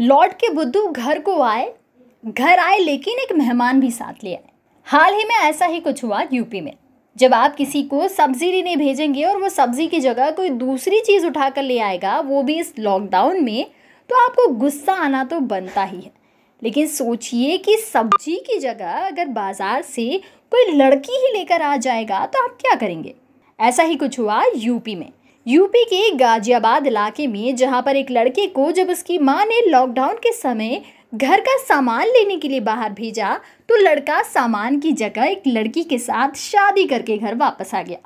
लौट के बुद्धू घर को आए घर आए लेकिन एक मेहमान भी साथ ले आए हाल ही में ऐसा ही कुछ हुआ यूपी में जब आप किसी को सब्जी लेने भेजेंगे और वो सब्जी की जगह कोई दूसरी चीज़ उठा कर ले आएगा वो भी इस लॉकडाउन में तो आपको गुस्सा आना तो बनता ही है लेकिन सोचिए कि सब्जी की जगह अगर बाज़ार से कोई लड़की ही लेकर आ जाएगा तो आप क्या करेंगे ऐसा ही कुछ हुआ यूपी में यूपी के गाजियाबाद इलाके में जहां पर एक लड़के को जब उसकी मां ने लॉकडाउन के समय घर का सामान लेने के लिए बाहर भेजा तो लड़का सामान की जगह एक लड़की के साथ शादी करके घर वापस आ गया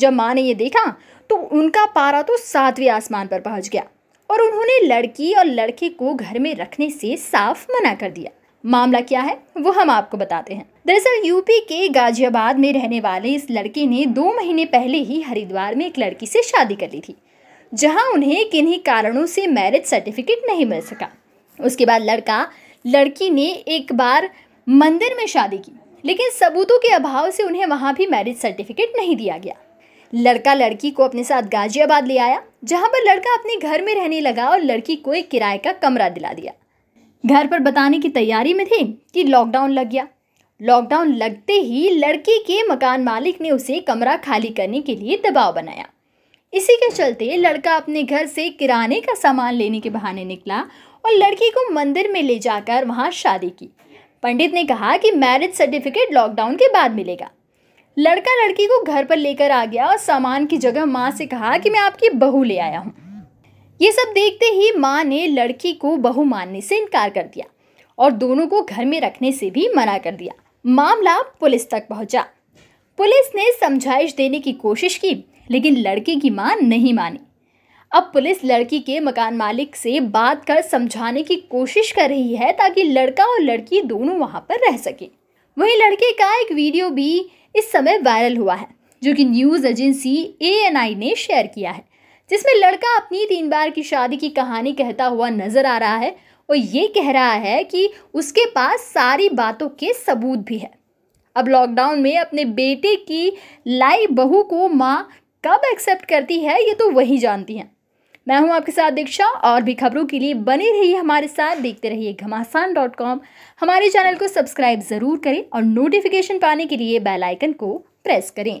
जब माँ ने ये देखा तो उनका पारा तो सातवें आसमान पर पहुंच गया और उन्होंने लड़की और लड़के को घर में रखने से साफ मना कर दिया मामला क्या है वो हम आपको बताते हैं दरअसल यूपी के गाजियाबाद में रहने वाले इस लड़के ने दो महीने पहले ही हरिद्वार में एक लड़की से शादी कर ली थी जहां उन्हें किन्हीं कारणों से मैरिज सर्टिफिकेट नहीं मिल सका उसके बाद लड़का लड़की ने एक बार मंदिर में शादी की लेकिन सबूतों के अभाव से उन्हें वहाँ भी मैरिज सर्टिफिकेट नहीं दिया गया लड़का लड़की को अपने साथ गाजियाबाद ले आया जहाँ पर लड़का अपने घर में रहने लगा और लड़की को एक किराए का कमरा दिला दिया घर पर बताने की तैयारी में थे कि लॉकडाउन लग गया लॉकडाउन लगते ही लड़की के मकान मालिक ने उसे कमरा खाली करने के लिए दबाव बनाया इसी के चलते लड़का अपने घर से किराने का सामान लेने के बहाने निकला और लड़की को मंदिर में ले जाकर वहाँ शादी की पंडित ने कहा कि मैरिज सर्टिफिकेट लॉकडाउन के बाद मिलेगा लड़का लड़की को घर पर लेकर आ गया और सामान की जगह माँ से कहा कि मैं आपकी बहू ले आया हूँ ये सब देखते ही माँ ने लड़की को बहू मानने से इनकार कर दिया और दोनों को घर में रखने से भी मना कर दिया मामला पुलिस तक पहुंचा पुलिस ने समझाइश देने की कोशिश की लेकिन लड़के की माँ नहीं मानी अब पुलिस लड़की के मकान मालिक से बात कर समझाने की कोशिश कर रही है ताकि लड़का और लड़की दोनों वहाँ पर रह सके वहीं लड़के का एक वीडियो भी इस समय वायरल हुआ है जो कि न्यूज़ एजेंसी ए ने शेयर किया है जिसमें लड़का अपनी तीन बार की शादी की कहानी कहता हुआ नजर आ रहा है और ये कह रहा है कि उसके पास सारी बातों के सबूत भी है अब लॉकडाउन में अपने बेटे की लाई बहू को माँ कब एक्सेप्ट करती है ये तो वही जानती हैं मैं हूँ आपके साथ दीक्षा और भी खबरों के लिए बने रहिए हमारे साथ देखते रहिए घमासान डॉट कॉम हमारे चैनल को सब्सक्राइब ज़रूर करें और नोटिफिकेशन पाने के लिए बेल आइकन को प्रेस करें